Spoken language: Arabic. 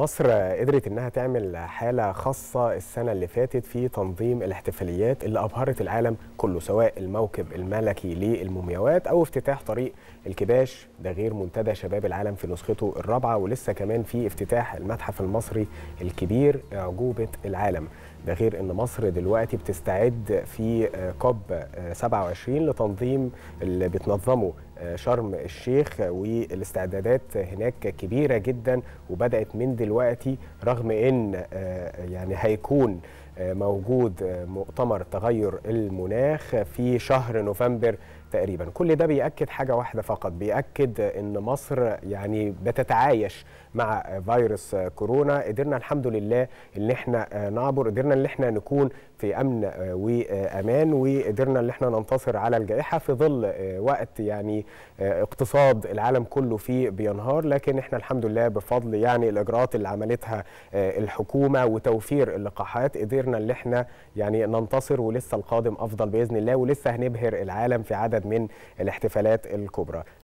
مصر قدرت انها تعمل حاله خاصه السنه اللي فاتت في تنظيم الاحتفاليات اللي ابهرت العالم كله سواء الموكب الملكي للمومياوات او افتتاح طريق الكباش ده غير منتدى شباب العالم في نسخته الرابعه ولسه كمان في افتتاح المتحف المصري الكبير اعجوبه العالم ده غير ان مصر دلوقتي بتستعد في كوب 27 لتنظيم اللي بتنظمه شرم الشيخ والاستعدادات هناك كبيره جدا وبدات من دلوقتي دلوقتي رغم ان آه، يعني هيكون موجود مؤتمر تغير المناخ في شهر نوفمبر تقريبا كل ده بيأكد حاجة واحدة فقط بيأكد أن مصر يعني بتتعايش مع فيروس كورونا قدرنا الحمد لله ان احنا نعبر قدرنا ان احنا نكون في امن وامان وقدرنا ان احنا ننتصر على الجائحه في ظل وقت يعني اقتصاد العالم كله فيه بينهار لكن احنا الحمد لله بفضل يعني الاجراءات اللي عملتها الحكومه وتوفير اللقاحات قدرنا قدرنا اللي احنا يعني ننتصر ولسه القادم افضل باذن الله ولسه هنبهر العالم في عدد من الاحتفالات الكبرى